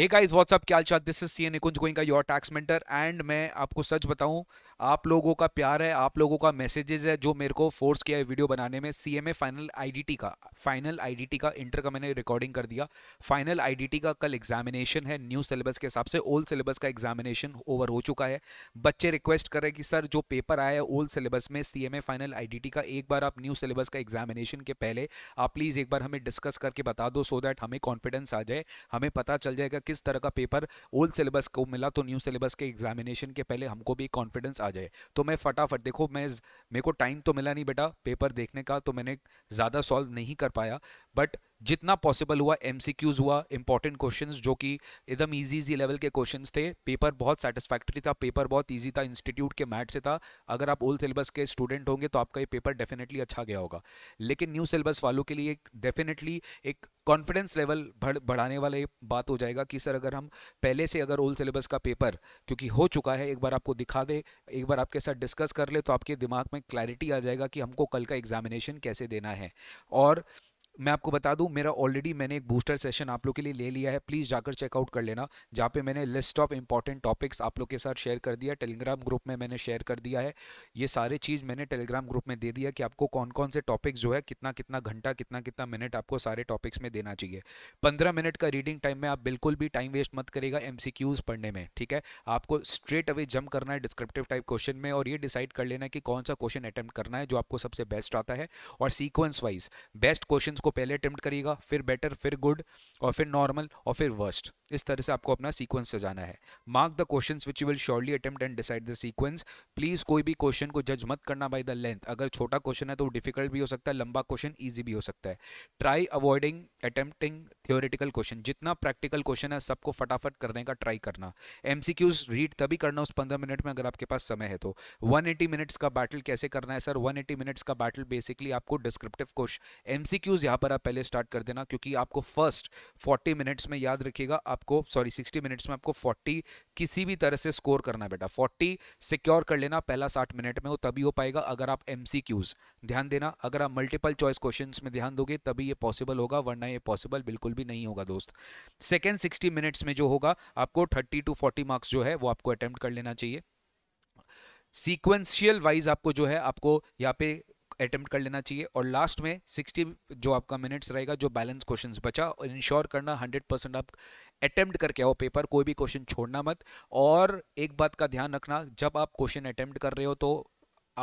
Hey guys what's up क्या चाल this is Nikunj Goenka your tax mentor and मैं आपको सच बताऊं आप लोगों का प्यार है आप लोगों का मैसेजेस है जो मेरे को फोर्स किया है वीडियो बनाने में C M A final I D T का फाइनल आई डी टी का इंटर का मैंने रिकॉर्डिंग कर दिया फाइनल आई डी टी का कल एग्जामिनेशन है न्यू सिलेबस के हिसाब से ओल्ड सिलेबस का एग्जामिनेशन ओवर हो चुका है बच्चे रिक्वेस्ट कर रहे कि सर जो पेपर आया है ओल्ड सिलेबस में C M A final I D T का एक बार आप न्यू सिलेबस का एग्जामिनेशन के पहले आप प्लीज़ एक बार हमें डिस्कस करके बता दो सो दैट हमें कॉन्फिडेंस आ जाए हमें पता चल जाएगा किस तरह का पेपर ओल्ड सिलेबस को मिला तो न्यू सिलेबस के एग्जामिनेशन के पहले हमको भी कॉन्फिडेंस आ आ जाए तो मैं फटाफट देखो मैं मेरे को टाइम तो मिला नहीं बेटा पेपर देखने का तो मैंने ज़्यादा सॉल्व नहीं कर पाया बट जितना पॉसिबल हुआ एम हुआ इंपॉर्टेंट क्वेश्चन जो कि एकदम ईजी ईजी लेवल के क्वेश्चन थे पेपर बहुत सेटिस्फैक्ट्री था पेपर बहुत ईजी था इंस्टीट्यूट के मैट से था अगर आप ओल्ड सिलेबस के स्टूडेंट होंगे तो आपका ये पेपर डेफिनेटली अच्छा गया होगा लेकिन न्यू सिलेबस वालों के लिए डेफिनेटली एक कॉन्फिडेंस लेवल बढ़ बढ़ाने वाले बात हो जाएगा कि सर अगर हम पहले से अगर ओल्ड सिलेबस का पेपर क्योंकि हो चुका है एक बार आपको दिखा दे एक बार आपके साथ डिस्कस कर ले तो आपके दिमाग में क्लैरिटी आ जाएगा कि हमको कल का एग्जामिनेशन कैसे देना है और मैं आपको बता दूं मेरा ऑलरेडी मैंने एक बूस्टर सेशन आप लोग के लिए ले लिया है प्लीज़ जाकर चेकआउट कर लेना जहाँ पे मैंने लिस्ट ऑफ इंपॉर्टेंट टॉपिक्स आप लोग के साथ शेयर कर दिया टेलीग्राम ग्रुप में मैंने शेयर कर दिया है ये सारे चीज़ मैंने टेलीग्राम ग्रुप में दे दिया कि आपको कौन कौन से टॉपिक्स जो है कितना कितना घंटा कितना कितना मिनट आपको सारे टॉपिक्स में देना चाहिए पंद्रह मिनट का रीडिंग टाइम में आप बिल्कुल भी टाइम वेस्ट मत करेगा एम पढ़ने में ठीक है आपको स्ट्रेट अवे जम करना है डिस्क्रिप्टिव टाइप क्वेश्चन में और ये डिसाइड कर लेना है कि कौन सा क्वेश्चन अटैम्प्ट करना है जो आपको सबसे बेस्ट आता है और सीक्वेंस वाइज बेस्ट क्वेश्चन को पहले अटैम्प्ट करिएगा फिर बेटर फिर गुड और फिर नॉर्मल और फिर वर्स्ट इस तरह से आपको अपना सीक्वेंस सजाना है mark the question which you will surely attempt and decide the sequence please कोई भी क्वेश्चन को जज मत करना बाई द लेंथ अगर छोटा क्वेश्चन है तो डिफिकल्ट भी हो सकता है लंबा क्वेश्चन ईजी भी हो सकता है try avoiding attempting theoretical question जितना प्रैक्टिकल क्वेश्चन है सबको फटाफट करने का ट्राई करना एम रीड तभी करना उस पंद्रह मिनट में अगर आपके पास समय है तो वन एटी मिनट्स का बैटल कैसे करना है सर वन एटी मिनट्स का बैटल बेसिकली आपको डिस्क्रिप्टिव क्वेश्चन एम सी यहाँ पर आप पहले स्टार्ट कर देना क्योंकि आपको फर्स्ट फोर्टी मिनट्स में याद रखिएगा आप आपको सॉरी 60 मिनट्स में आपको 40 किसी भी तरह से स्कोर करना है बेटा 40 सिक्योर कर लेना पहला 60 मिनट में वो तभी हो पाएगा अगर आप एम ध्यान देना अगर आप मल्टीपल चॉइस क्वेश्चन में ध्यान दोगे तभी ये पॉसिबल होगा वरना ये पॉसिबल बिल्कुल भी नहीं होगा दोस्त सेकेंड सिक्सटी मिनट्स में जो होगा आपको थर्टी टू फोर्टी मार्क्स जो है वो आपको अटैम्प्ट कर लेना चाहिए सीक्वेंशियल वाइज आपको जो है आपको यहाँ पे अटेम्प्ट कर लेना चाहिए और लास्ट में 60 जो आपका मिनट्स रहेगा जो बैलेंस क्वेश्चंस बचा और इंश्योर करना 100 परसेंट आप अटेम्प्ट करके आओ पेपर कोई भी क्वेश्चन छोड़ना मत और एक बात का ध्यान रखना जब आप क्वेश्चन अटेम्प्ट कर रहे हो तो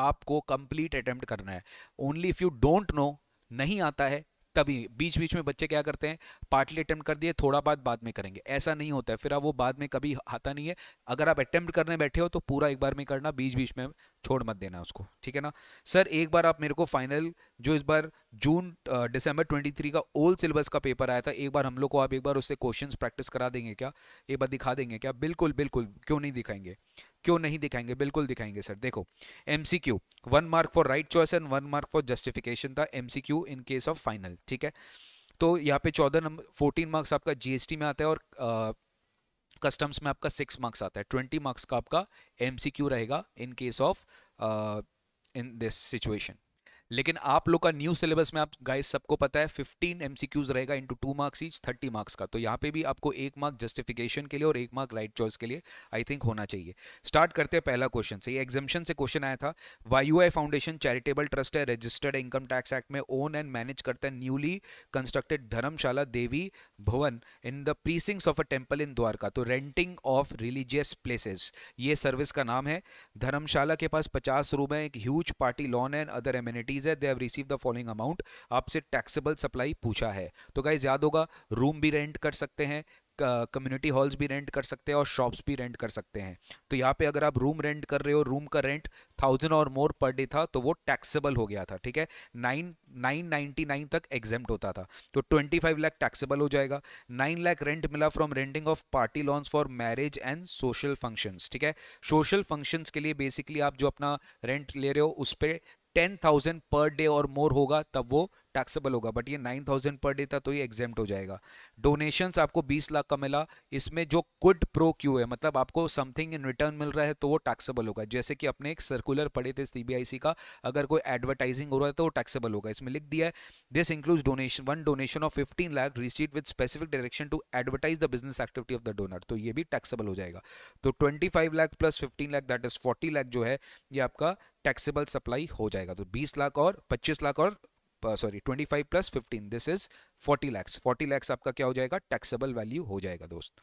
आपको कंप्लीट अटेम्प्ट करना है only if you don't know नहीं आता है तभी बीच बीच में बच्चे क्या करते हैं पार्टली अटैम्प्ट कर दिए थोड़ा बाद बाद में करेंगे ऐसा नहीं होता है फिर आप वो बाद में कभी आता नहीं है अगर आप अटैम्प्ट करने बैठे हो तो पूरा एक बार में करना बीच बीच में छोड़ मत देना उसको ठीक है ना सर एक बार आप मेरे को फाइनल जो इस बार जून दिसंबर थ्री का ओल्ड सिलेबस का पेपर आया था एक बार हम लोग को आप एक बार उससे क्वेश्चंस प्रैक्टिस करा देंगे क्या एक बार दिखा देंगे क्या बिल्कुल बिल्कुल क्यों नहीं दिखाएंगे क्यों नहीं दिखाएंगे बिल्कुल दिखाएंगे सर देखो MCQ one mark for right choice and one mark for justification था MCQ in case of final ठीक है तो यहाँ पे चौदह नंबर फोर्टीन मार्क्स आपका जीएसटी में आता है और कस्टम्स uh, में आपका सिक्स मार्क्स आता है ट्वेंटी मार्क्स का आपका एमसीक्यू रहेगा in case of in this situation लेकिन आप लोग का न्यू सिलेबस में आप गाइस सबको पता है फिफ्टीन एमसीक्यूज रहेगा into two marks each thirty marks का तो यहाँ पे भी आपको एक मार्क जस्टिफिकेशन के लिए और एक मार्क राइट चॉइस के लिए आई थिंक होना चाहिए स्टार्ट करते हैं पहला क्वेश्चन से ये एग्जामेशन से क्वेश्चन आया था वाई फाउंडेशन चैरिटेबल ट्रस्ट है रजिस्टर्ड इनकम टैक्स एक्ट में ओन एंड मैनेज करता है newly constructed dharamshala Devi Bhawan in the precincts of a temple in Dwarka तो रेंटिंग ऑफ रिलीजियस प्लेसेस ये सर्विस का नाम है धर्मशाला के पास पचास रूम है एक huge party lawn and other amenity countries है they have receive the following amount आपसे टैक्सेबल सप्लाई पूछा है तो गाइज याद होगा रूम भी रेंट कर सकते हैं कम्युनिटी हॉल्स भी रेंट कर सकते हैं और शॉप्स भी रेंट कर सकते हैं तो यहाँ पे अगर आप रूम रेंट कर रहे हो रूम का रेंट थाउजेंड और मोर पर डे था तो वो टैक्सेबल हो गया था ठीक है नाइन नाइन नाइन्टी नाइन तक एग्जेम्प्ट होता था तो ट्वेंटी फाइव लैख टैक्सेबल हो जाएगा नाइन लैख रेंट मिला from renting of party lawns for marriage and social functions ठीक है सोशल फंक्शंस के लिए बेसिकली आप जो अपना रेंट ले रहे हो उस पर टेन थाउजेंड पर डे और मोर होगा तब वो टैक्सेबल होगा बट ये नाइन थाउजेंड पर डे था तो ये एग्जेम्प्ट हो जाएगा डोनेशन आपको बीस लाख का मिला इसमें जो कुड प्रो क्यू है मतलब आपको समथिंग इन रिटर्न मिल रहा है तो वो टैक्सेबल होगा जैसे कि अपने एक सर्कुलर पड़े थे सीबीआईसी का अगर कोई एडवर्टाइजिंग हो रहा है तो वो टैक्सेबल होगा इसमें लिख दिया है this include donation one donation of fifteen lakh receipt with specific direction to advertise the business activity of the donor तो ये भी टैक्सेबल हो जाएगा तो twenty five lakh plus fifteen lakh that is forty lakh जो है ये आपका टैक्सेबल सप्लाई हो जाएगा तो बीस लाख और पच्चीस लाख और sorry twenty five plus fifteen this is forty lakhs forty lakhs आपका क्या हो जाएगा टैक्सेबल वैल्यू हो जाएगा दोस्त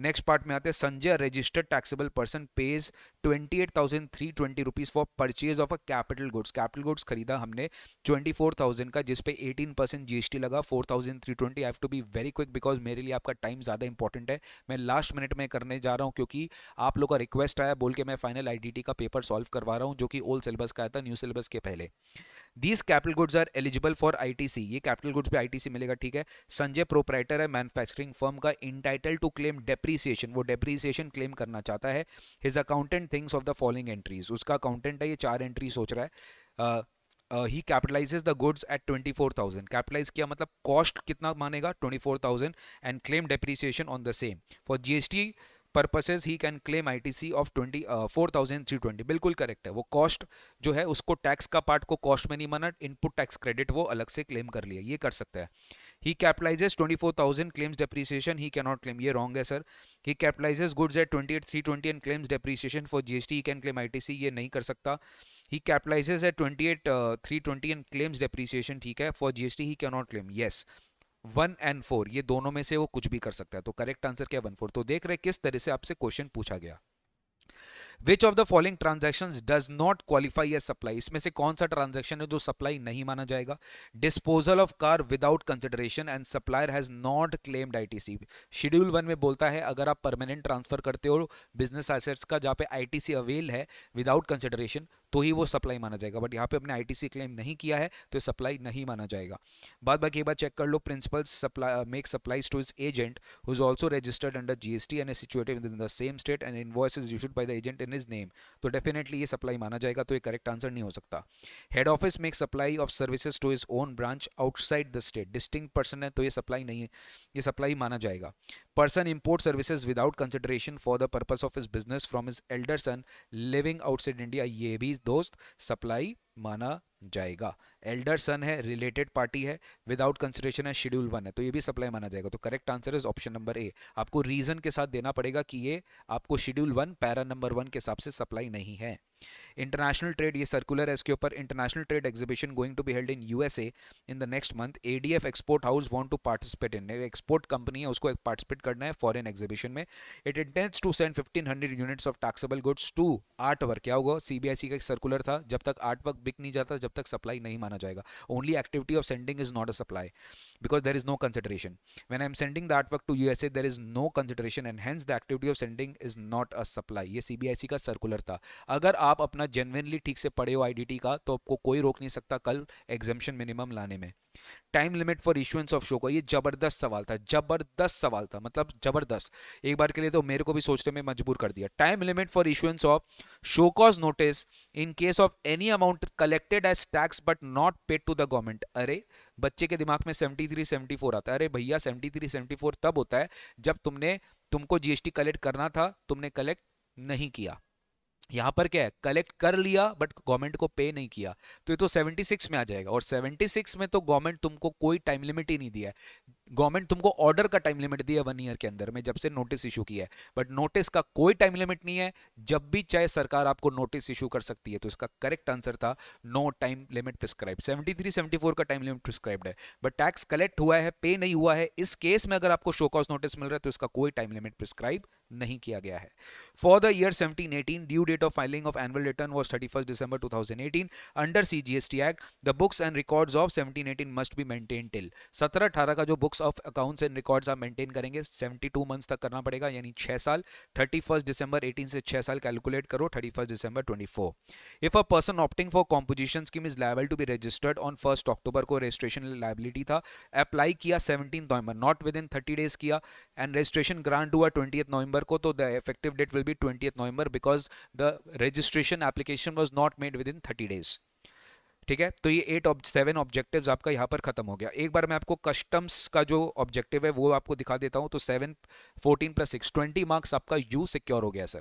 नेक्स्ट पार्ट में आते हैं Sanjay registered taxable person pays twenty eight thousand three twenty rupees for purchase of a capital goods capital goods खरीदा हमने ट्वेंटी फोर थाउजेंड का जिसपे एटीन परसेंट जीएसटी लगा four thousand three twenty have to be very quick because मेरे लिए आपका time ज़्यादा important है मैं लास्ट मिनट में करने जा रहा हूँ क्योंकि आप लोग का रिक्वेस्ट आया बोल के मैं फाइनल आई का पेपर सॉल्व करवा रहा हूँ जो कि ओल्ड सिलेबस का आया था न्यू सिलेबस के पहले these capital goods are eligible for ITC ये कैपिटल गुड्स पे आईटीसी मिलेगा ठीक है संजय प्रोपराइटर है मैन्युफैक्चरिंग फर्म का इंटाइटल टू क्लेम डेप्रीसिएशन वो डेप्रीसिएशन क्लेम करना चाहता है his accountant thinks of the following entries उसका अकाउंटेंट है ये चार एंट्री सोच रहा है he capitalizes the goods at twenty four thousand capitalize किया मतलब कॉस्ट कितना मानेगा twenty four thousand and claim depreciation on the same for GST purposes he can claim I T C of twenty four thousand three twenty बिल्कुल correct है वो cost जो है उसको टैक्स का पार्ट को कॉस्ट में नहीं माना इनपुट टैक्स क्रेडिट वो अलग से क्लेम कर लिया ये कर सकता है he capitalizes twenty four thousand claims depreciation he cannot claim ये रॉन्ग है sir he capitalizes goods at twenty eight three twenty and claims depreciation for GST he can claim I T C ये नहीं कर सकता he capitalizes at twenty eight three twenty and claims depreciation ठीक है for GST he cannot claim yes one and four ये दोनों में से वो कुछ भी कर सकता है तो करेक्ट आंसर क्या वन फोर तो देख रहे किस तरह से आपसे क्वेश्चन पूछा गया which of the following transaction does not qualify as supply इसमें से कौन सा ट्रांजेक्शन है जो सप्लाई नहीं माना जाएगा disposal of car without consideration and supplier has not claimed I T C schedule one में बोलता है अगर आप परमानेंट ट्रांसफर करते हो बिजनेस एसेट्स का जहाँ पे आई टी सी अवेल है विदाउट कंसिडरेशन तो ही वो सप्लाई माना जाएगा बट यहाँ पे अपने आईटीसी क्लेम नहीं किया है तो सप्लाई नहीं माना जाएगा बाद बाकी एक बार चेक कर लो principal supply make supplies to his agent who is also registered under GST and situated in the same state and invoice is issued by the agent in his name तो डेफिनेटली ये supply माना जाएगा तो ये correct answer नहीं हो सकता head office make supply of services to his own branch outside the state distinct person है तो ये सप्लाई नहीं है ये सप्लाई माना जाएगा person imports services without consideration for the purpose of his business from his elder son living outside India ये भी दोस्त सप्लाई माना जाएगा एल्डर सन है रिलेटेड पार्टी है विदाउट कंसिडरेशन है शेड्यूल वन है तो ये भी सप्लाई माना जाएगा तो correct answer is option number A आपको रीजन के साथ देना पड़ेगा कि ये आपको schedule one para number one के हिसाब से सप्लाई नहीं है इंटरनेशनल ट्रेड ये सर्कुलर है इसके ऊपर international trade exhibition going to be held in U in the next month a export house want to participate in export company है उसको पार्टिसिपेट करना है फॉरन एग्जीबिशन में it intends to send fifteen hundred units of taxable goods to art work क्या होगा CBIC का एक circular था जब तक आर्ट वर्क बिक नहीं जाता जब तक सप्लाई नहीं माना जाएगा only activity of sending is not a supply because there is no consideration when I am sending the art work to USA there is no consideration and hence the activity of sending is not a supply ये CBIC का circular था अगर आप अपना genuinely ठीक से पढ़े हो आई का तो आपको कोई रोक नहीं सकता कल एग्जामेशन मिनिमम लाने में time limit for issuance of show का ये जबरदस्त सवाल था जबरदस्त सवाल था मतलब जबरदस्त एक बार के लिए तो मेरे को भी सोचने में मजबूर कर दिया time limit for issuance of show cause notice in case of any amount collected as tax but not paid to the government अरे बच्चे के दिमाग में सेवेंटी थ्री सेवेंटी फोर आता है अरे भैया सेवेंटी थ्री सेवेंटी फोर तब होता है जब तुमने तुमको जीएसटी कलेक्ट करना था तुमने कलेक्ट नहीं किया यहाँ पर क्या है कलेक्ट कर लिया बट गवर्नमेंट को पे नहीं किया तो ये तो 76 में आ जाएगा और 76 में तो गवर्नमेंट तुमको कोई टाइम लिमिट ही नहीं दिया है गवर्नमेंट तुमको ऑर्डर का टाइम लिमिट दिया वन ईयर के अंदर में जब से नोटिस इशू किया है बट नोटिस का कोई टाइम लिमिट नहीं है जब भी चाहे सरकार आपको नोटिस इशू कर सकती है तो इसका करेक्ट आंसर था नो टाइम लिमिट प्रिस्क्राइब 73 74 का टाइम लिमिट प्रिस्क्राइब्ड है बट टैक्स कलेक्ट हुआ है पे नहीं हुआ है इस केस में अगर आपको शोकॉस नोटिस मिल रहा है तो इसका कोई टाइम लिमिट प्रिस्क्राइब नहीं किया गया है for the year 1718 due date of filing of annual return December two thousand eighteen under C T act the books and records of eighteen must be maintain till सत्रह अठारह का जो books books of accounts and records आप maintain करेंगे 72 months तक करना पड़ेगा यानी 6 साल 31 दिसंबर 18 से 6 साल कैलकुलेट करो 31 दिसंबर 24 if a person opting for composition scheme is liable to be registered on first October को रजिस्ट्रेशन लाइबिलिटी था अप्लाई किया seventeen November not within thirty days किया एंड रजिस्ट्रेशन ग्रांट हुआ ट्वेंटी नवंबर को तो the effective date will be twenty November because the registration application was not made within thirty days ठीक है तो ये eight seven objective आपका यहाँ पर खत्म हो गया एक बार मैं आपको कस्टम्स का जो ऑब्जेक्टिव है वो आपको दिखा देता हूँ तो seven fourteen plus six twenty marks आपका यू सिक्योर हो गया sir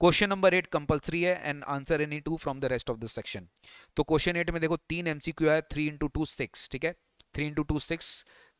question number eight compulsory है and answer any two from the rest of the section तो क्वेश्चन एट में देखो तीन एमसीक्यू है थ्री इंटू टू सिक्स ठीक है थ्री इंटू टू सिक्स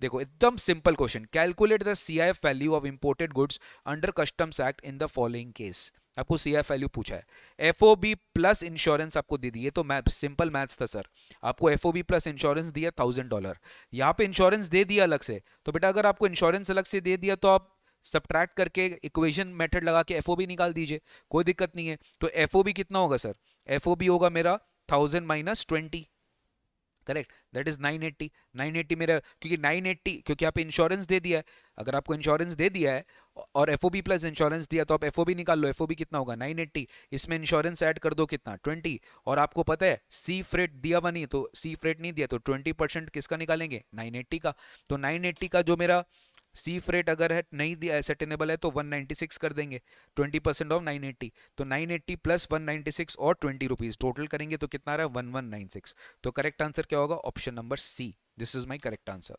देखो एकदम simple question calculate the C I value of imported goods under customs act in the following case आपको सी एफ वैल्यू पूछा है F O B plus insurance आपको दे दिए तो मैथ सिंपल मैथ्स था सर आपको F O B plus insurance दिया थाउजेंड डॉलर यहाँ पे इंश्योरेंस दे दिया अलग से तो बेटा अगर आपको इंश्योरेंस अलग से दे दिया तो आप सब्ट्रैक्ट करके इक्वेशन मेथड लगा के एफ ओ बी निकाल दीजिए कोई दिक्कत नहीं है तो एफ ओ बी कितना होगा सर एफ ओ बी होगा मेरा thousand minus twenty correct that is 980 980 मेरा क्योंकि 980 क्योंकि आप इंश्योरेंस दे दिया है अगर आपको इंश्योरेंस दे दिया है और एफ प्लस इंश्योरेंस दिया तो आप एफ निकाल लो एफ कितना होगा 980 इसमें इंश्योरेंस ऐड कर दो कितना 20 और आपको पता है सी फ्रेट दिया हुआ नहीं तो सी फ्रेट नहीं दिया तो 20 परसेंट किसका निकालेंगे 980 का तो 980 का जो मेरा सी फ्रेट अगर है नहीं दिया सेटेनेबल है तो 196 कर देंगे 20 परसेंट ऑफ 980 तो 980 प्लस 196 और 20 रुपीज टोटल करेंगे तो कितना रहा है 1196 तो करेक्ट आंसर क्या होगा option number C this is my correct answer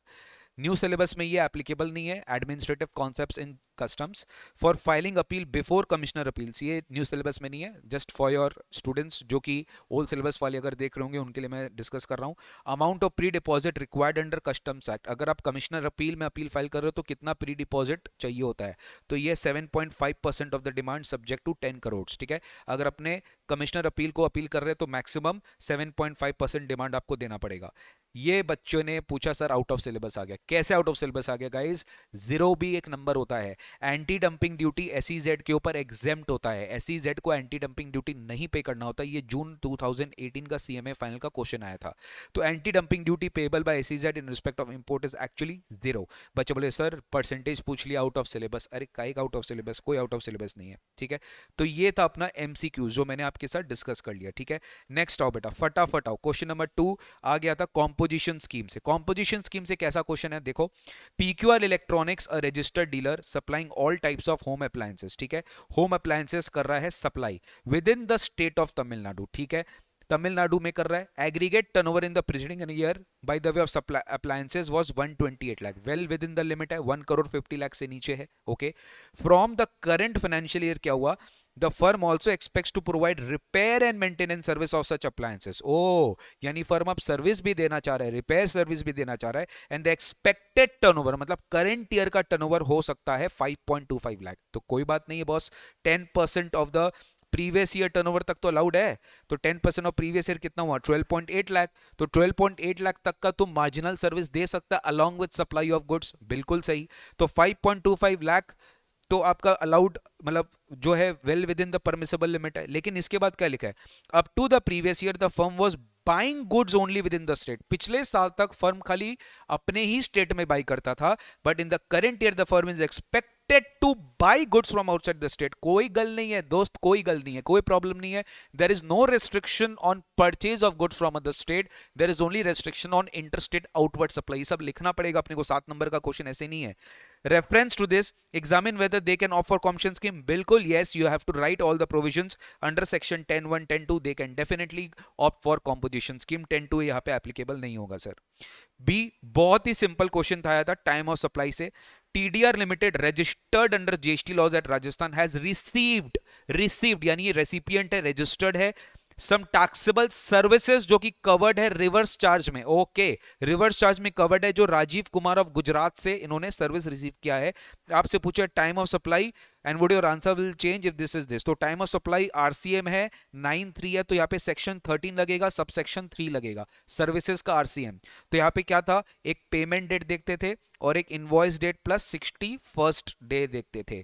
new syllabus में ये एप्लीकेबल नहीं है administrative concept in customs for filing appeal before commissioner appeals ये न्यू सिलेबस में नहीं है जस्ट फॉर योर स्टूडेंट्स जो कि ओल्ड सिलेबस वाले अगर देख रहे होंगे उनके लिए मैं डिस्कस कर रहा हूँ amount of pre deposit required under customs act अगर आप कमिश्नर अपील में अपील फाइल कर रहे हो तो कितना प्री डिपॉजिट चाहिए होता है तो ये seven point five percent of the demand subject to ten crore ठीक है अगर अपने कमिश्नर अपील को अपील कर रहे हैं तो maximum seven point five percent demand आपको देना पड़ेगा ये बच्चों ने पूछा सर आउट ऑफ सिलेबस आ गया कैसे आउट ऑफ सिलेबस आ गया गाइज जीरो भी एक नंबर होता है एंटी डंपिंग ड्यूटी एस के ऊपर एग्जेम्ट होता है एस e को एंटी डंपिंग ड्यूटी नहीं पे करना होता ये जून 2018 का सीएमए फाइनल का क्वेश्चन आया था तो anti dumping duty payable by S in respect of import is actually zero बच्चे बोले सर परसेंटेज पूछ लिया आउट ऑफ सिलेबस अरे का आउट ऑफ सिलेबस कोई आउट ऑफ सिलेबस नहीं है ठीक है तो ये था अपना एम जो मैंने आपके साथ डिस्कस कर लिया ठीक है नेक्स्ट आओ बेटा फटाफट आओ क्वेश्चन नंबर टू आ गया था कॉम्पो कॉम्पोजिशन स्कीम से कॉम्पोजिशन स्कीम से कैसा क्वेश्चन है देखो PQR electronics a registered dealer supplying all types of home appliances ठीक है होम अप्लायंसेस कर रहा है supply within the state of Tamil Nadu ठीक है तमिलनाडु में कर रहा है aggregate turnover in the preceding year by the way of supply appliances twenty eight lakh well within the limit है वन करोड़ फिफ्टी लैख से नीचे है okay from the current financial year क्या हुआ the firm also expect to provide repair and maintenance service of such appliances ओ यानी firm अब service भी देना चाह रहा है रिपेयर सर्विस भी देना चाह रहा है एंड द एक्सपेक्टेड ओवर मतलब करेंट ईयर का टर्न ओवर हो सकता है फाइव पॉइंट फाइव लैख तो कोई बात नहीं है boss ten percent of the previous year turnover तक तो अलाउड है तो 10 परसेंट ऑफ प्रीवियस ईयर कितना हुआ 12.8 लाख तो 12.8 लाख तक का तुम मार्जिनल सर्विस दे सकता along with supply of goods बिल्कुल सही तो 5.25 लाख तो आपका अलाउड मतलब जो है well within the permissible limit है लेकिन इसके बाद क्या लिखा है up to the previous year the firm was buying goods only within the state पिछले साल तक फर्म खाली अपने ही स्टेट में बाई करता था but in the current year the firm is expect expected to buy goods from outside the state कोई गल नहीं है दोस्त कोई गल नहीं है कोई प्रॉब्लम नहीं है there is no restriction on purchase of goods from other state there is only restriction on inter state outward supply सब लिखना पड़ेगा अपने को सात नंबर का क्वेश्चन ऐसे नहीं है reference to this examine whether they can offer compo scheme बिल्कुल yes you have to write all the provision under section ten one ten two they can definitely opt for composition scheme ten two यहाँ पे applicable नहीं होगा sir B बहुत ही simple question था time of supply से TDR limited registered under GST laws at Rajasthan has received received यानी recipient है रजिस्टर्ड है सम टैक्सेबल सर्विसेज जो कि कवर्ड है रिवर्स चार्ज में ओके रिवर्स चार्ज में कवर्ड है जो राजीव कुमार ऑफ गुजरात से इन्होंने सर्विस रिसीव किया है आपसे पूछे time of supply and would your answer will change if this is this तो टाइम ऑफ सप्लाई आरसीएम है नाइन थ्री है तो यहाँ पे सेक्शन थर्टीन लगेगा सब सेक्शन थ्री लगेगा सर्विसेज का आरसीएम तो यहाँ पे क्या था एक पेमेंट डेट देखते थे और एक invoice date plus sixty first day देखते थे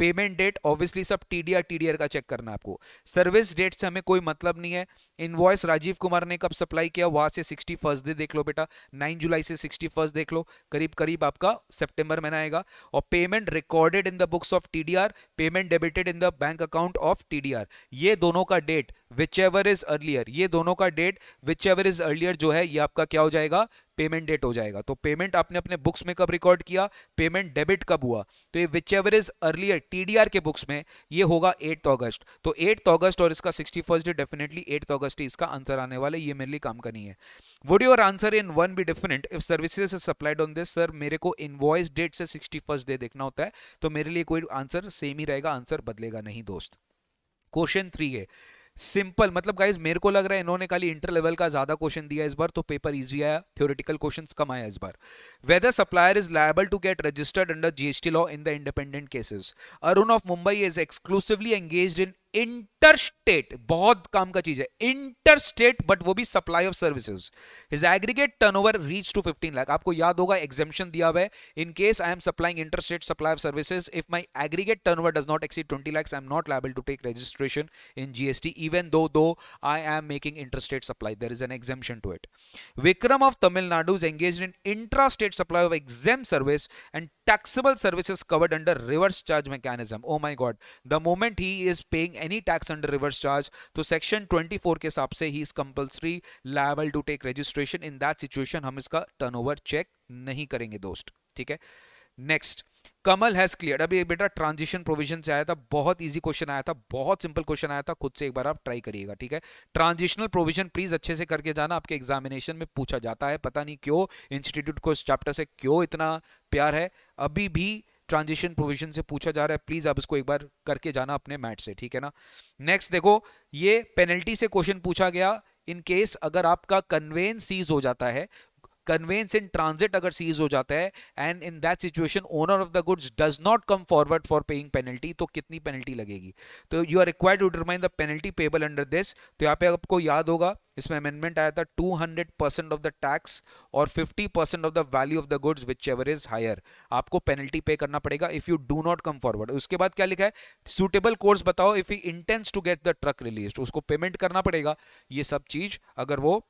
पेमेंट डेट ऑब्वियसली सब टीडीआर टीडीआर का चेक करना आपको सर्विस डेट से हमें कोई मतलब नहीं है इनवॉइस राजीव कुमार ने कब सप्लाई किया वहां से सिक्सटी फर्स्ट डे देख लो बेटा नाइन जुलाई से सिक्सटी फर्स्ट देख लो करीब करीब आपका सेप्टेम्बर महीना आएगा और payment recorded in the books of T payment debited in the bank account of T ये दोनों का date whichever is earlier ये दोनों का date whichever is earlier जो है ये आपका क्या हो जाएगा पेमेंट डेट हो जाएगा तो पेमेंट आपने अपने बुक्स में कब रिकॉर्ड किया पेमेंट डेबिट कब हुआ तो ये whichever is earlier TDR के बुक्स में ये होगा एट्थ अगस्त तो एट्थ अगस्त और इसका sixty first day definitely eighth August इसका आंसर आने वाला है ये मेरे लिए काम का नहीं है would your answer in one be different if service is supplied on this sir मेरे को इनवॉइस डेट से सिक्सटी फर्स्ट डे देखना होता है तो मेरे लिए कोई आंसर सेम ही रहेगा आंसर बदलेगा नहीं दोस्त क्वेश्चन थ्री है सिंपल मतलब गाइज मेरे को लग रहा है इन्होंने खाली इंटर लेवल का ज्यादा क्वेश्चन दिया इस बार तो पेपर इजी आया थ्योरेटिकल क्वेश्चन कम आया इस बार whether supplier is liable to get registered under GST law in the independent cases Arun of Mumbai is exclusively engage in interstate बहुत काम का चीज है इंटरस्टेट बट वो भी supply of services his aggregate turnover reach to 15 lakh आपको याद होगा एग्जेम्पन दिया हुआ है in case I am supplying interstate supply of services if my aggregate turnover does not exceed 20 lakh I am not liable to take registration in GST even though though I am making interstate supply there is an exemption to it Vikram of Tamil Nadu is engage in intrastate supply of exempt service and taxable services covered under reverse charge mechanism oh oh my God the moment he is paying any tax under reverse charge तो section 24 के हिसाब से he is compulsory liable to take registration in that situation हम इसका turnover check नहीं करेंगे दोस्त ठीक है नेक्स्ट कमल हैज क्लियर अभी बेटा ट्रांजिशन प्रोविजन से आया था बहुत इजी क्वेश्चन आया था बहुत सिंपल क्वेश्चन आया था खुद से एक बार आप ट्राई करिएगा ठीक है ट्रांजिशनल प्रोविजन प्लीज अच्छे से करके जाना आपके एग्जामिनेशन में पूछा जाता है पता नहीं क्यों इंस्टीट्यूट को इस चैप्टर से क्यों इतना प्यार है अभी भी ट्रांजिशन प्रोविजन से पूछा जा रहा है प्लीज आप इसको एक बार करके जाना अपने मैट से ठीक है ना नेक्स्ट देखो ये पेनल्टी से क्वेश्चन पूछा गया इन केस अगर आपका कन्वेन सीज हो जाता है कन्वेंस इन ट्रांजिट अगर सीज हो जाता है and in that situation owner of the goods does not come forward for paying penalty तो कितनी पेनल्टी लगेगी तो you are required to determine the penalty payable under this तो यहाँ पे आपको याद होगा इसमें अमेंडमेंट आया था two hundred percent of the tax और fifty percent of the value of the goods whichever is higher आपको पेनल्टी पे करना पड़ेगा if you do not come forward उसके बाद क्या लिखा है सुटेबल कोर्स बताओ if you intends to get the truck release उसको पेमेंट करना पड़ेगा ये सब चीज अगर वो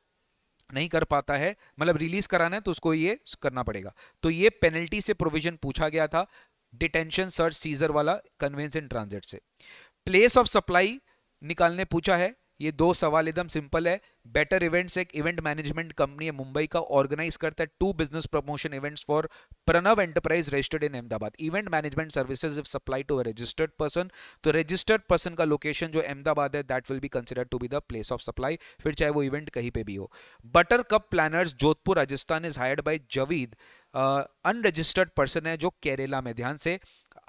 नहीं कर पाता है मतलब रिलीज कराना है तो उसको ये करना पड़ेगा तो ये पेनल्टी से प्रोविजन पूछा गया था डिटेंशन सर्च सीजर वाला कन्वेंस इन ट्रांजिट से प्लेस ऑफ सप्लाई निकालने पूछा है ये दो सवाल एकदम सिंपल है बेटर इवेंट्स एक इवेंट मैनेजमेंट कंपनी है मुंबई का ऑर्गेनाइज करता है to business promotion events for Pranav enterprise registered in Ahmedabad event management services if supply to registered person तो रजिस्टर्ड पर्सन का लोकेशन जो अहमदाबाद है that will be consider to be the place of supply फिर चाहे वो इवेंट कहीं पर भी हो Buttercup Planners Jodhpur Rajasthan is hired by Javed unregistered uh, person है जो केरला में ध्यान से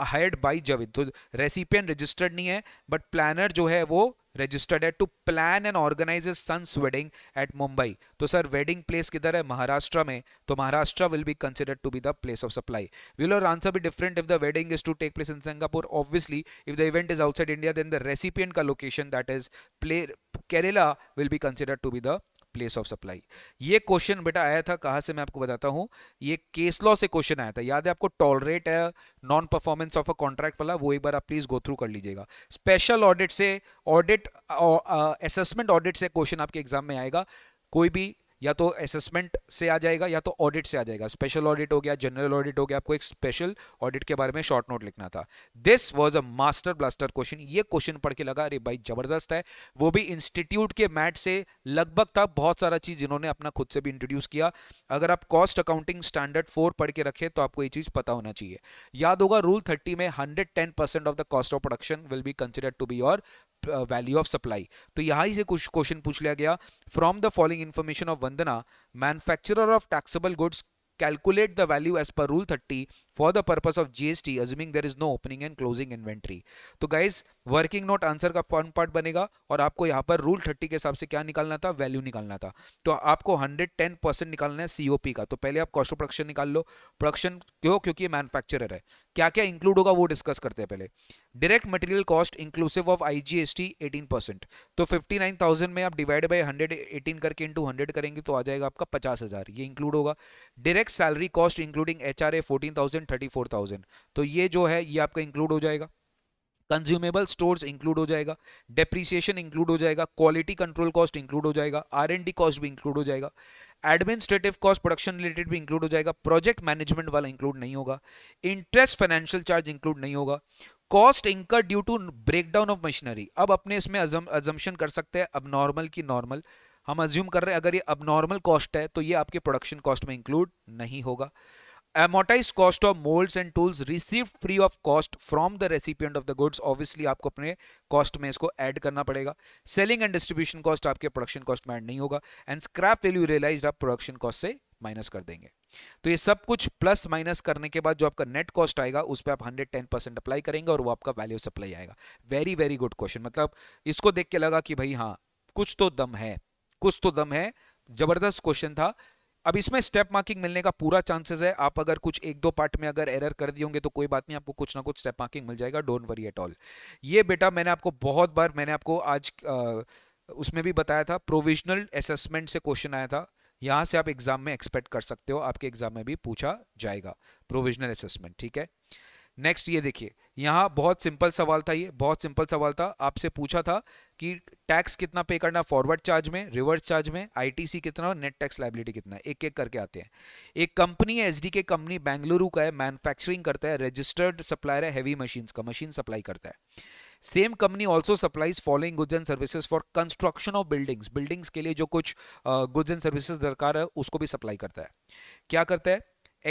hired by Javed recipient registered नहीं है बट प्लानर जो है वो रजिस्टर्ड है to plan and organise son's wedding at Mumbai तो सर वेडिंग प्लेस किधर है महाराष्ट्र में तो Maharashtra will be considered to be the place of supply will और आंसर भी different if the wedding is to take place in Singapore obviously if the event is outside India then the recipient का location that is play Kerala will be consider to be the place of supply ये question बेटा आया था कहा से मैं आपको बताता हूँ ये केस लॉ से क्वेश्चन आया था याद है आपको टॉलरेट है non performance of a contract वाला वो एक बार आप प्लीज गो थ्रू कर लीजिएगा स्पेशल ऑडिट से ऑडिट असेसमेंट ऑडिट से क्वेश्चन आपके एग्जाम में आएगा कोई भी या तो असेसमेंट से आ जाएगा या तो ऑडिट से आ जाएगा स्पेशल ऑडिट हो गया जनरल ऑडिट हो गया आपको एक स्पेशल ऑडिट के बारे में शॉर्ट नोट लिखना था this was a master blaster question ये क्वेश्चन पढ़ के लगा अरे भाई जबरदस्त है वो भी इंस्टीट्यूट के मैट से लगभग था बहुत सारा चीज इन्होंने अपना खुद से भी इंट्रोड्यूस किया अगर आप कॉस्ट अकाउंटिंग स्टैंडर्ड फोर पढ़ के रखे तो आपको ये चीज पता होना चाहिए याद होगा रूल थर्टी में hundred of the cost of production will be considered to be your value of supply तो यहाँ ही से कुछ क्वेश्चन पूछ लिया गया from the following information of Vandana manufacturer of taxable goods calculate the value as per rule 30 for the purpose of GST assuming there is no opening and closing inventory तो guys working note answer का form part बनेगा और आपको यहाँ पर rule 30 के हिसाब से क्या निकालना था वैल्यू निकालना था तो आपको 110 परसेंट निकालना है सीओपी का तो पहले आप कॉस्ट ऑफ प्रोडक्शन निकाल लो प्रोडक्शन क्यों क्योंकि मैन्युफैक्चरर है क्या क्या इंक्लूड होगा वो डिस्कस करते हैं पहले direct material cost inclusive of I G S T eighteen percent तो फिफ्टी नाइन थाउजेंड में आप डिवाइड बाई हंड्रेड एटीन करके इंटू हंड्रेड करेंगे तो आ जाएगा आपका पचास हजार ये इंक्लूड होगा direct fix salary cost including H R A fourteen thousand thirty four thousand तो ये जो है ये आपका इंक्लूड हो जाएगा कंज्यूमेबल स्टोर्स इंक्लूड हो जाएगा डेप्रिसिएशन इंक्लूड हो जाएगा क्वालिटी कंट्रोल कॉस्ट इंक्लूड हो जाएगा आर एंड डी कॉस्ट भी इंक्लूड हो जाएगा एडमिनिस्ट्रेटिव कॉस्ट प्रोडक्शन रिलेटेड भी इंक्लूड हो जाएगा प्रोजेक्ट मैनेजमेंट वाला इंक्लूड नहीं होगा इंटरेस्ट फाइनेंशियल चार्ज इंक्लूड नहीं होगा cost incur due to breakdown of machinery अब अपने इसमें अजम्पन कर सकते हैं अब नॉर्मल की नॉर्मल हम अज्यूम कर रहे हैं अगर ये अब कॉस्ट है तो ये आपके प्रोडक्शन कॉस्ट में इंक्लूड नहीं होगा amortise cost of moulds and tools receive free of cost from the recipient of the goods obviously आपको अपने कॉस्ट में इसको ऐड करना पड़ेगा सेलिंग एंड डिस्ट्रीब्यूशन कॉस्ट आपके प्रोडक्शन कॉस्ट में ऐड नहीं होगा एंड स्क्रैप वैल्यू रियलाइज आप प्रोडक्शन कॉस्ट से माइनस कर देंगे तो ये सब कुछ प्लस माइनस करने के बाद जो आपका नेट कॉस्ट आएगा उस पर आप 110 परसेंट अप्लाई करेंगे और वो आपका वैल्यू सप्लाई आएगा वेरी वेरी गुड क्वेश्चन मतलब इसको देख के लगा कि भाई हाँ कुछ तो दम है कुछ तो दम है जबरदस्त क्वेश्चन था अब इसमें स्टेप मार्किंग मिलने का पूरा चांसेस है आप अगर कुछ एक दो पार्ट में अगर एरर कर दिए होंगे तो कोई बात नहीं आपको कुछ ना कुछ स्टेप मार्किंग मिल जाएगा डोंट वरी एट ऑल ये बेटा मैंने आपको बहुत बार मैंने आपको आज आ, उसमें भी बताया था प्रोविजनल असेसमेंट से क्वेश्चन आया था यहाँ से आप एग्जाम में एक्सपेक्ट कर सकते हो आपके एग्जाम में भी पूछा जाएगा प्रोविजनल असेसमेंट ठीक है नेक्स्ट ये देखिए यहाँ बहुत सिंपल सवाल था ये बहुत सिंपल सवाल था आपसे पूछा था कि टैक्स कितना पे करना फॉरवर्ड चार्ज में रिवर्स चार्ज में आईटीसी कितना और नेट टैक्स लाइबिलिटी कितना है एक एक करके आते हैं एक कंपनी है एसडीके कंपनी बेंगलुरु का है मैन्युफैक्चरिंग करता है रजिस्टर्ड सप्लायर है हैवी मशीन का मशीन सप्लाई करता है same company also supplies following goods and services for construction of buildings buildings के लिए जो कुछ गुड्स एंड सर्विसेज दरकार है उसको भी सप्लाई करता है क्या करता है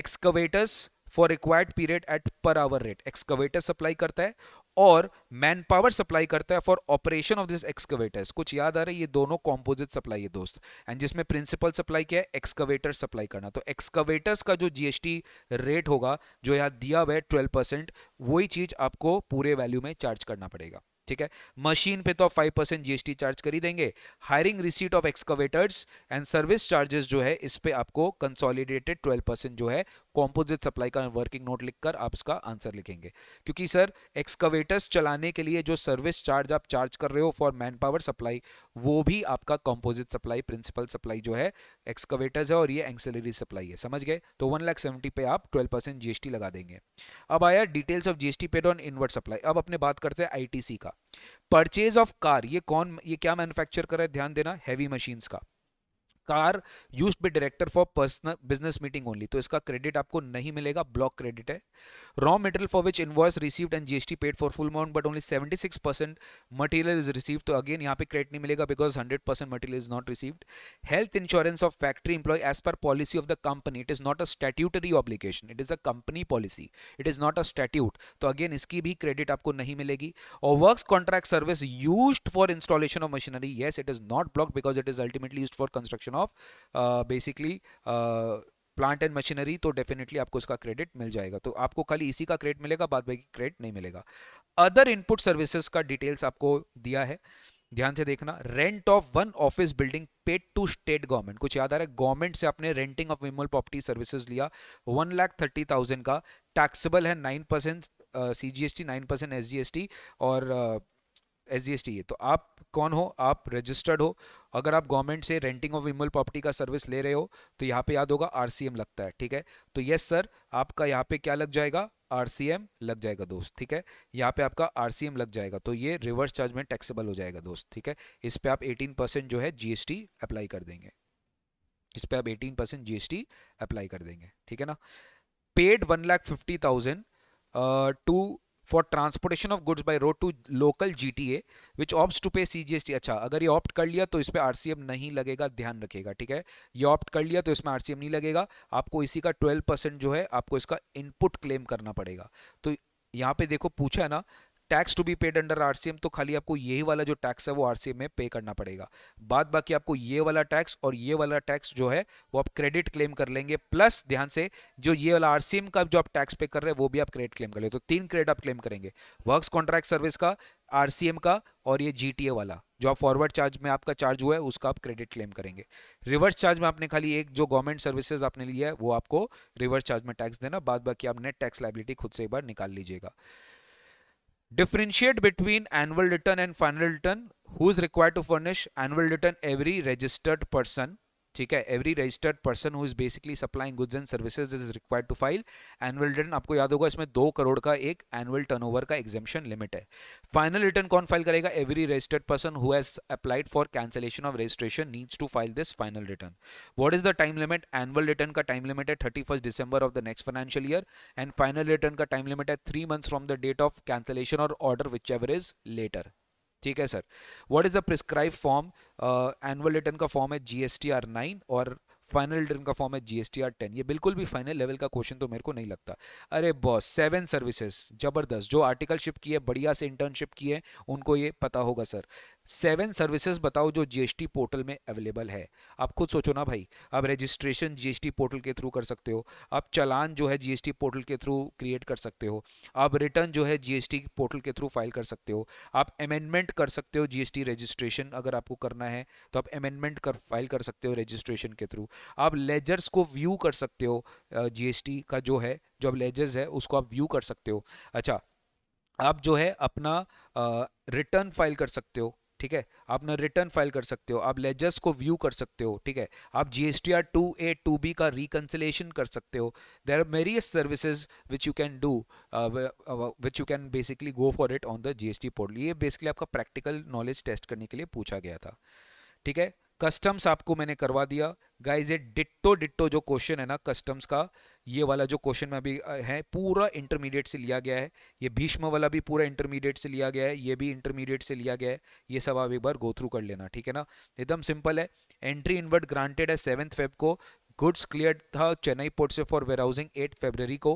excavators for required period at per hour rate excavator supply करता है और मैन पावर सप्लाई करता है for operation of this excavators कुछ याद आ रहा है ये दोनों कॉम्पोजिट सप्लाई है दोस्त एंड जिसमें प्रिंसिपल सप्लाई क्या है एक्सकवेटर सप्लाई करना तो एक्सकवेटर्स का जो जीएसटी रेट होगा जो यहाँ दिया हुआ है ट्वेल्व परसेंट वही चीज आपको पूरे वैल्यू में चार्ज करना पड़ेगा ठीक है मशीन पे तो आप फाइव परसेंट जीएसटी चार्ज कर ही देंगे hiring receipt of excavators and service charges जो है इस पर आपको कंसोलिडेटेड ट्वेल्व परसेंट जो है कॉम्पोजिट सप्लाई का वर्किंग नोट लिखकर आप इसका आंसर लिखेंगे क्योंकि सर एक्सकवेटर्स चलाने के लिए जो सर्विस चार्ज आप चार्ज कर रहे हो फॉर मैन पावर सप्लाई वो भी आपका कॉम्पोजिट सप्लाई प्रिंसिपल सप्लाई जो है एक्सकवेटर्स है और ये एक्सेलरी सप्लाई है समझ गए तो वन लाख सेवेंटी पे आप ट्वेल्व परसेंट जीएसटी लगा देंगे अब आया details of GST paid on inward supply अब अपने बात करते हैं आईटीसी का परचेज ऑफ कार ये कौन ये क्या मैन्युफैक्चर कर रहा है ध्यान देना हैवी मशीन्स का तार use be director for personal business meeting only तो इसका क्रेडिट आपको नहीं मिलेगा ब्लॉक क्रेडिट है raw material for which invoice received and GST paid for full amount but only 76 percent material is receive तो again यहाँ पे क्रेडिट नहीं मिलेगा because 100 percent material is not received health insurance of factory employ as per policy of the company it is not a statutory obligation it is a company policy it is not a statute तो again इसकी भी credit आपको नहीं मिलेगी और work contract service use for installation of machinery yes it is not block because it is ultimately use for construction of basically plant and machinery तो definitely आपको उसका क्रेडिट मिल जाएगा तो आपको खाली इसी का क्रेडिट मिलेगा बाद बाकी क्रेडिट नहीं मिलेगा अदर इनपुट सर्विसेज का डिटेल्स आपको दिया है ध्यान से देखना rent of one office building paid to state government कुछ याद आ रहा है गवर्नमेंट से आपने renting of immovable property services लिया वन लाख थर्टी थाउजेंड का टैक्सेबल है nine percent C G S T nine percent S G S T और uh, S G S T है तो आप कौन हो आप रजिस्टर्ड हो अगर आप गवर्नमेंट से रेंटिंग ऑफ विमल प्रॉपर्टी का सर्विस ले रहे हो तो यहाँ पे याद होगा आरसीएम लगता है ठीक है तो यस सर आपका यहाँ पे क्या लग जाएगा आरसीएम लग जाएगा दोस्त ठीक है यहाँ पे आपका आरसीएम लग जाएगा तो ये रिवर्स चार्ज में टैक्सेबल हो जाएगा दोस्त ठीक है इस पर आप एटीन परसेंट जो है जीएसटी अप्लाई कर देंगे इस पर आप एटीन परसेंट जीएसटी अप्लाई कर देंगे ठीक है ना paid one lakh fifty thousand to for transportation of goods by road to local G T A which opt to pay C G S T अच्छा अगर ये ऑप्ट कर लिया तो इस पर आर सी एम नहीं लगेगा ध्यान रखेगा ठीक है ये ऑप्ट कर लिया तो इसमें आर सी एम नहीं लगेगा आपको इसी का ट्वेल्व परसेंट जो है आपको इसका इनपुट क्लेम करना पड़ेगा तो यहाँ पे देखो पूछा है ना tax to be paid under RCM तो खाली आपको यही वाला जो टैक्स है वो आरसीएम में पे करना पड़ेगा बाद बाकी आपको ये वाला टैक्स और ये वाला टैक्स जो है वो आप क्रेडिट क्लेम कर लेंगे प्लस ध्यान से जो ये वाला आरसीएम का जो आप टैक्स पे कर रहे हैं वो भी आप क्रेडिट क्लेम कर ले तो तीन क्रेडिट आप क्लेम करेंगे वर्क कॉन्ट्रैक्ट सर्विस का आरसीएम का और ये जी वाला जो आप फॉरवर्ड चार्ज में आपका चार्ज हुआ है उसका आप क्रेडिट क्लेम करेंगे रिवर्स चार्ज में आपने खाली एक जो गवर्नमेंट सर्विसेज आपने लिया है वो आपको रिवर्स चार्ज में टैक्स देना बाद बाकी आप नेट टैक्स लाइबिलिटी खुद से एक बार निकाल लीजिएगा Differentiate between annual return and final return. Who is required to furnish annual return? Every registered person ठीक है every registered person who is basically supplying goods and services is required to file annual return आपको याद होगा इसमें दो करोड़ का एक annual turnover का एग्जामेशन लिमिट है फाइनल रिटर्न कौन फाइल करेगा every registered person who has applied for cancellation of registration needs to file this final return what is the time limit annual return का टाइम लिमिट है thirty first December of the next financial year and final return का time limit है three months from the date of cancellation और order whichever is later ठीक है sir what is the prescribe form annual return का form है GST R nine और final return का form है जीएसटी आर टेन ये बिल्कुल भी फाइनल लेवल का क्वेश्चन तो मेरे को नहीं लगता अरे बॉस सेवन सर्विसेज जबरदस्त जो आर्टिकलशिप की है बढ़िया से इंटर्नशिप की है उनको ये पता होगा सर सेवन सर्विसेज बताओ जो जीएसटी पोर्टल में अवेलेबल है आप खुद सोचो ना भाई आप रजिस्ट्रेशन जीएसटी पोर्टल के थ्रू कर सकते हो आप चलान जो है जीएसटी पोर्टल के थ्रू क्रिएट कर सकते हो आप रिटर्न जो है जीएसटी पोर्टल के थ्रू फाइल कर सकते हो आप अमेंडमेंट कर सकते हो जीएसटी रजिस्ट्रेशन अगर आपको करना है तो आप अमेंडमेंट कर फाइल कर सकते हो रजिस्ट्रेशन के थ्रू आप लेजर्स को व्यू कर सकते हो जीएसटी का जो है जो आप लेजर्स है उसको आप व्यू कर सकते हो अच्छा आप जो है अपना रिटर्न फाइल कर सकते हो ठीक है आप ना रिटर्न फाइल कर सकते हो आप लेजर्स को व्यू कर सकते हो ठीक है आप G S T R two A two B का रिकन्सलेशन कर सकते हो there are various services which you can do which you can basically go for it on the G S T portal ये बेसिकली आपका practical knowledge test करने के लिए पूछा गया था ठीक है कस्टम्स आपको मैंने करवा दिया गाइज ये डिट्टो डिट्टो जो क्वेश्चन है ना कस्टम्स का ये वाला जो क्वेश्चन में अभी है पूरा इंटरमीडिएट से लिया गया है ये भीष्म वाला भी पूरा इंटरमीडिएट से लिया गया है ये भी इंटरमीडिएट से लिया गया है ये सब आप एक बार गो थ्रू कर लेना ठीक है ना एकदम सिंपल है एंट्री इनवर्ट ग्रांटेड है सेवन्थ फेब को गुड्स क्लियर था चेन्नई पोर्ट से फॉर वेयरहाउसिंग एट फेबररी को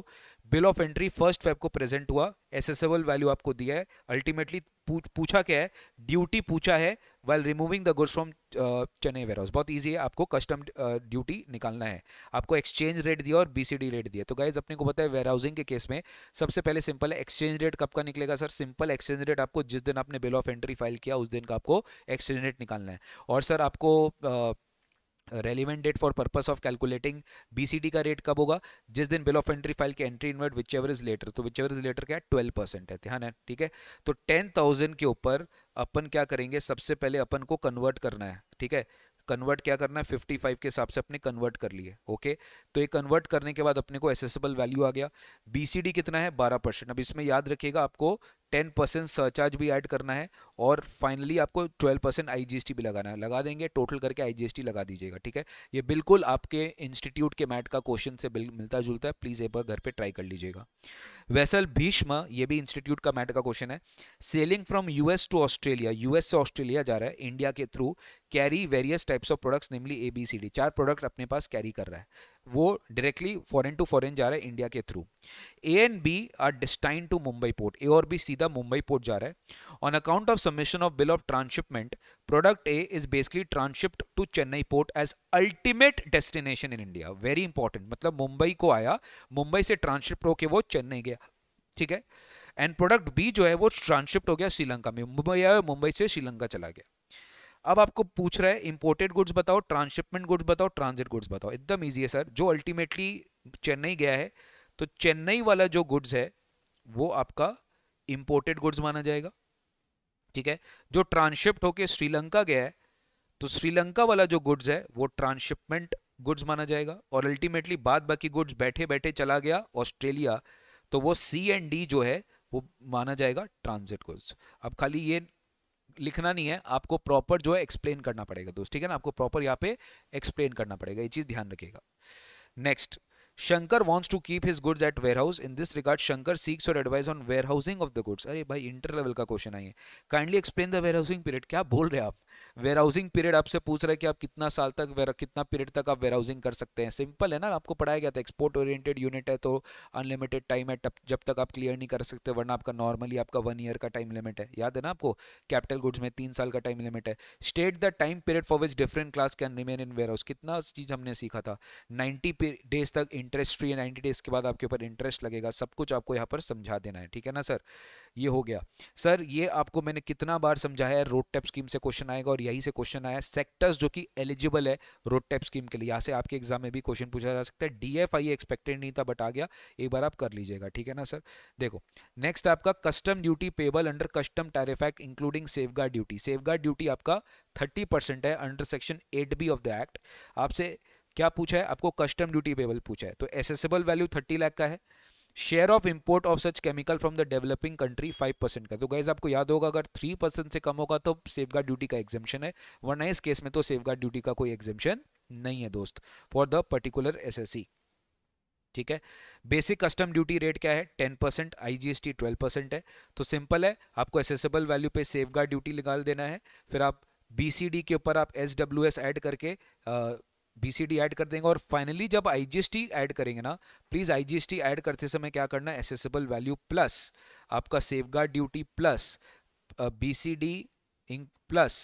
bill of entry first Feb को प्रेजेंट हुआ एसेसेबल वैल्यू आपको दिया है अल्टीमेटली पूछा क्या है ड्यूटी पूछा है well removing the goods from Chennai warehouse बहुत ईजी है आपको कस्टम ड्यूटी uh, निकालना है आपको एक्सचेंज रेट दिया और बीसीडी रेट दिया तो गाइज अपने को पता है वेयर हाउसिंग के केस में सबसे पहले सिंपल है एक्सचेंज रेट कब का निकलेगा सर सिंपल एक्सचेंज रेट आपको जिस दिन आपने बिल ऑफ एंट्री फाइल किया उस दिन का आपको एक्सचेंज रेट निकालना है और सर आपको uh, relevant date for purpose of calculating BCD का रेट कब होगा जिस दिन बिल ऑफ एंट्री फाइल की entry inward whichever is later तो विच एवर इज लेटर क्या है ट्वेल्व परसेंट है ध्यान हाँ है ठीक है तो टेन थाउजेंड के ऊपर अपन क्या करेंगे सबसे पहले अपन को कन्वर्ट करना है ठीक है कन्वर्ट क्या करना है फिफ्टी फाइव के हिसाब से अपने कन्वर्ट कर लिए ओके तो ये कन्वर्ट करने के बाद अपने को एसेसिबल वैल्यू आ गया बीसीडी कितना है 12 परसेंट अब इसमें याद रखिएगा आपको 10 परसेंट सरचार्ज भी ऐड करना है और फाइनली आपको 12 परसेंट आई भी लगाना है लगा देंगे टोटल करके आई लगा दीजिएगा ठीक है ये बिल्कुल आपके इंस्टीट्यूट के मैट का क्वेश्चन से मिलता जुलता है प्लीज़ एक बार घर पर ट्राई कर लीजिएगा वैसल भीष्म ये भी इंस्टीट्यूट का मैट का क्वेश्चन है selling from US to Australia US से ऑस्ट्रेलिया जा रहा है इंडिया के through carry various types of products namely A B C D चार प्रोडक्ट अपने पास कैरी कर रहा है वो डायरेक्टली फॉरेन टू फॉरेन जा रहा है इंडिया के through A and B are destine to Mumbai port A और बी सीधा मुंबई पोर्ट जा रहा है on account of submission of bill of transshipment product A is basically transshipped to Chennai port as ultimate destination in India very important मतलब मुंबई को आया मुंबई से ट्रांसशिप्ट होकर वो चेन्नई गया ठीक है एंड प्रोडक्ट बी जो है वो ट्रांसशिप्ट हो गया श्रीलंका में मुंबई आया मुंबई से श्रीलंका चला गया अब आपको पूछ रहा है इंपोर्टेड गुड्स बताओ ट्रांसशिपमेंट गुड्स बताओ ट्रांजिट गुड्स बताओ एकदम ईजी है सर जो अल्टीमेटली चेन्नई गया है तो चेन्नई वाला जो गुड्स है वो आपका इंपोर्टेड गुड्स माना जाएगा ठीक है जो ट्रांसशिप्ट होके श्रीलंका गया है तो श्रीलंका वाला जो गुड्स है वो ट्रांसशिपमेंट गुड्स माना जाएगा और अल्टीमेटली बाद बाकी गुड्स बैठे बैठे चला गया ऑस्ट्रेलिया तो वो सी एंड डी जो है वो माना जाएगा ट्रांजिट गुड्स अब खाली ये लिखना नहीं है आपको प्रॉपर जो है एक्सप्लेन करना पड़ेगा दोस्त ठीक है ना आपको प्रॉपर यहाँ पे एक्सप्लेन करना पड़ेगा ये चीज़ ध्यान रखिएगा next Shankar to keep his goods at warehouse in this regard Shankar seeks और advice on warehousing of the goods अरे भाई इंटर लेवल का क्वेश्चन है kindly explain the housing period क्या बोल रहे हैं आप हाउसिंग पीरियड आपसे पूछ रहे हैं कि आप कितना साल तक कितना पीरियड तक आप वेयर हाउसिंग कर सकते हैं सिंपल है ना आपको पढ़ाया गया था एक्सपोर्ट ओरिएंटेड यूनिट है तो अनलिमिटेड टाइम है जब तक आप क्लियर नहीं कर सकते वरना आपका नॉर्मली आपका वन ईयर का टाइम लिमिट है याद है ना आपको कैपिटल गुड्स में तीन साल का टाइम लिमिट है state the time period for which different class can remain in warehouse कितना चीज हमने सीखा था नाइन्टी डेज तक इंटरेस्ट फ्री है नाइन्टी डेज़ के बाद आपके ऊपर इंटरेस्ट लगेगा सब कुछ आपको यहाँ पर समझा देना है ठीक है ना सर ये हो गया सर ये आपको मैंने कितना बार समझाया है रोड टैप स्कीम से क्वेश्चन आएगा और यही से क्वेश्चन आया सेक्टर्स जो कि एलिजिबल है रोड टैप स्कीम के लिए यहाँ से आपके एग्जाम में भी क्वेश्चन पूछा जा सकता है डी एफ आई एक्सपेक्टेड नहीं था बट आ गया एक बार आप कर लीजिएगा ठीक है ना सर देखो नेक्स्ट आपका custom duty payable under custom tariff act including safe duty safe duty आपका थर्टी परसेंट है under section eight B of the act आपसे क्या पूछा है आपको कस्टम ड्यूटी पेबल पूछा है तो एसेसेबल वैल्यू थर्टी लाख का है share of import of such chemical from the developing country five percent का तो गाइज आपको याद होगा अगर थ्री परसेंट से कम होगा तो सेफ ड्यूटी का एग्जामेशन है वरना इस केस में तो सेफ ड्यूटी का कोई एग्जामेशन नहीं है दोस्त फॉर द पर्टिकुलर एस ठीक है बेसिक कस्टम ड्यूटी रेट क्या है ten percent I G S T twelve percent है तो सिंपल है आपको एसेसेबल वैल्यू पे सेफ गार्ड ड्यूटी निकाल देना है फिर आप बी सी डी के ऊपर आप एस डब्ल्यू एस एड करके बीसीडी ऐड कर देंगे और फाइनली जब आईजीएसटी ऐड करेंगे ना प्लीज आईजीएसटी ऐड करते समय क्या करना है एसेसिबल वैल्यू प्लस आपका safeguard duty plus BCD plus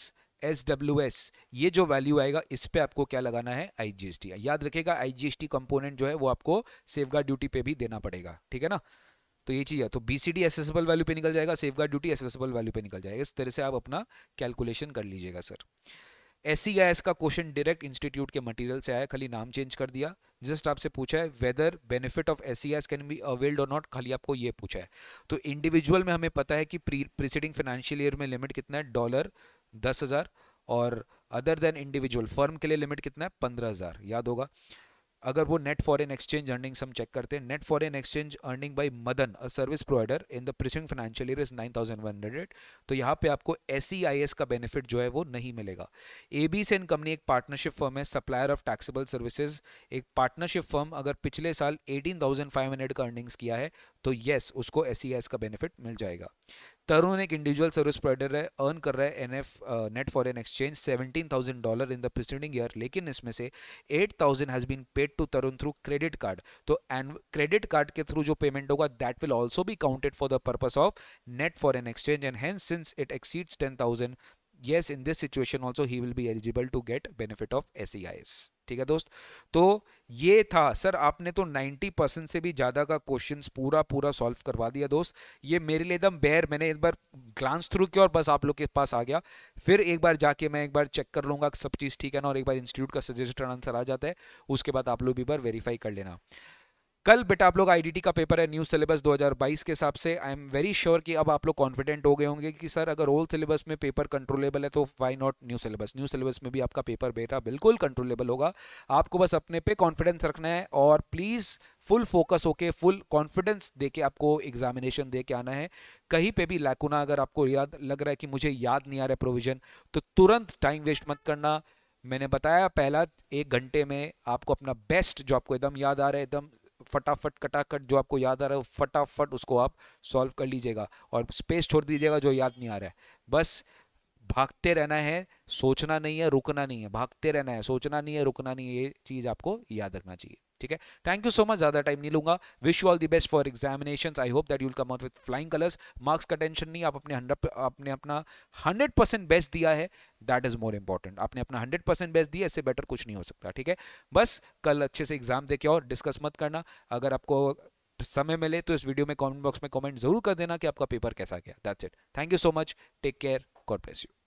S W S ये जो वैल्यू आएगा इस पे आपको क्या लगाना है आईजीएसटी याद रखेगा आईजीएसटी कंपोनेंट जो है वो आपको सेफगार्ड ड्यूटी पे भी देना पड़ेगा ठीक है ना तो ये चीज़ है तो बीसीडी एसेसिबल वैल्यू पे निकल जाएगा सेफगार्ड ड्यूटी एसेसिबल वैल्यू पे निकल जाएगा इस तरह से आप अपना कैलकुलेशन कर लीजिएगा सर एस का क्वेश्चन डायरेक्ट इंस्टीट्यूट के मटेरियल से आया खाली नाम चेंज कर दिया जस्ट आपसे पूछा है whether benefit of S can be availed और नॉट खाली आपको ये पूछा है तो इंडिविजुअल में हमें पता है कि प्रीसीडिंग फाइनेंशियल ईयर में लिमिट कितना है डॉलर दस हज़ार और अदर देन इंडिविजुअल फर्म के लिए लिमिट कितना है पंद्रह हज़ार याद होगा अगर वो नेट फॉरेन एक्सचेंज अर्निंग हम चेक करते हैं net foreign exchange earning by Madan a service provider in the preceding financial year is nine thousand one hundred तो यहाँ पे आपको एस e का बेनिफिट जो है वो नहीं मिलेगा ए बी एन कंपनी एक पार्टनरशिप फर्म है सप्लायर ऑफ टैक्सेबल सर्विसेज एक पार्टनरशिप फर्म अगर पिछले साल एटीन थाउजेंड फाइव हंड्रेड का अर्निंग्स किया है तो यस उसको एस e का बेनिफिट मिल जाएगा तरुण एक इंडिविजुअल सर्विस प्रोवाइडर है अर्न कर रहा है N F net foreign exchange seventeen thousand dollar in the preceding year लेकिन इसमें से eight thousand has been paid to Tarun through credit card तो एंड क्रेडिट कार्ड के थ्रू जो पेमेंट होगा दैट विल ऑल्सो भी counted for the purpose of net foreign exchange and hence since it exceeds ten thousand situation also he will also eligible to get benefit of S C I S ठीक है दोस्त तो ये था sir आपने तो 90 percent से भी ज़्यादा का क्वेश्चंस पूरा पूरा सॉल्व करवा दिया दोस्त ये मेरे लिए एकदम बेहर मैंने एक बार ग्लांस थ्रू किया और बस आप लोग के पास आ गया फिर एक बार जाके मैं एक बार चेक कर लूँगा सब चीज़ ठीक है ना और एक बार इंस्टीट्यूट का सजेस्टेड आंसर आ जाता है उसके बाद आप लोग भी बार वेरीफाई कर लेना कल बेटा आप लोग आईडीटी का पेपर है न्यू सिलेबस 2022 के हिसाब से आई एम वेरी श्योर कि अब आप लोग कॉन्फिडेंट हो गए होंगे कि सर अगर ओल्ड सिलेबस में पेपर कंट्रोलेबल है तो why not new syllabus new syllabus में भी आपका पेपर बेटा बिल्कुल कंट्रोलेबल होगा आपको बस अपने पे कॉन्फिडेंस रखना है और प्लीज़ फुल फोकस होके फुल कॉन्फिडेंस दे के आपको एग्जामिनेशन दे के आना है कहीं पे भी लैकुना अगर आपको याद लग रहा है कि मुझे याद नहीं आ रहा है प्रोविजन तो तुरंत टाइम वेस्ट मत करना मैंने बताया पहला एक घंटे में आपको अपना बेस्ट जो आपको एकदम याद आ रहा है एकदम फटाफट कटाकट जो आपको याद आ रहा है फटाफट उसको आप सॉल्व कर लीजिएगा और स्पेस छोड़ दीजिएगा जो याद नहीं आ रहा है बस भागते रहना है सोचना नहीं है रुकना नहीं है भागते रहना है सोचना नहीं है रुकना नहीं है ये चीज़ आपको याद रखना चाहिए ठीक है थैंक यू सो मच ज्यादा टाइम नहीं लूंगा wish you all the best for examination I hope that you'll come out with flying colours marks का टेंशन नहीं आप अपने हंड्रेड आपने अपना हंड्रेड परसेंट बेस्ट दिया है दैट इज मोर इंपॉर्टेंट आपने अपना हंड्रेड परसेंट बेस्ट दिया इससे बेटर कुछ नहीं हो सकता ठीक है बस कल अच्छे से एग्जाम देके और डिस्कस मत करना अगर आपको समय मिले तो इस वीडियो में कमेंट बॉक्स में कमेंट जरूर कर देना कि आपका पेपर कैसा गया that's it thank you so much take care God bless you